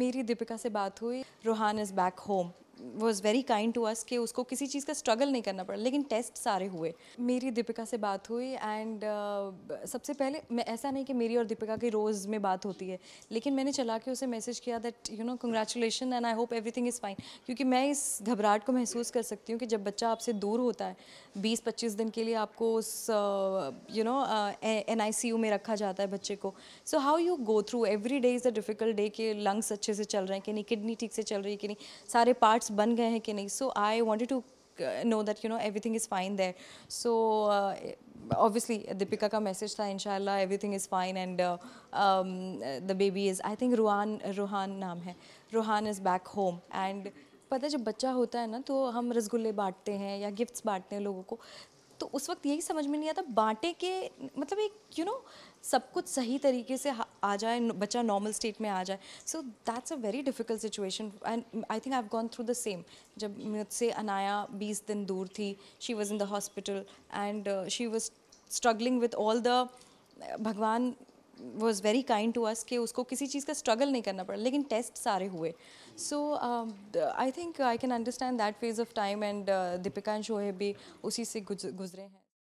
मेरी दीपिका से बात हुई Rohan is back home was very kind to us कि उसको किसी चीज़ का स्ट्रगल नहीं करना पड़ा लेकिन टेस्ट सारे हुए मेरी दीपिका से बात हुई एंड uh, सबसे पहले मैं ऐसा नहीं कि मेरी और दीपिका की रोज़ में बात होती है लेकिन मैंने चला के उसे मैसेज किया that you know congratulation and I hope everything is fine क्योंकि मैं इस घबराहट को महसूस कर सकती हूँ कि जब बच्चा आपसे दूर होता है बीस पच्चीस दिन के लिए आपको उस you know N I C U में रखा जाता है बच्चे को so how you go through every day is a difficult day के लंग्स अच्छे से चल रहे हैं कि नहीं किडनी ठीक से चल रही है कि नहीं सारे पार्ट्स बन बन गए हैं कि नहीं so I wanted to know that you know everything is fine there so obviously Deepika का मैसेज था इनशाला everything is fine and the baby is I think Ruhaan Ruhaan नाम है Ruhaan is back home and पता है जब बच्चा होता है ना तो हम रसगुल्ले बांटते हैं या गिफ्ट्स बांटते हैं लोगों को तो उस वक्त यही समझ में नहीं आता बांटे के मतलब एक यू नो सब कुछ सही तरीके से आ जाए बच्चा नॉर्मल स्टेट में आ जाए so that's a very difficult situation and I think I have gone through the same जब मुझसे अनाया बीस दिन दूर थी she was in the hospital and she was struggling with all the भगवान was very kind to us कि उसको किसी चीज़ का स्ट्रगल नहीं करना पड़ा लेकिन टेस्ट सारे हुए so I think I can understand that phase of time and Deepika and Shoaib भी उसी से गुजरे हैं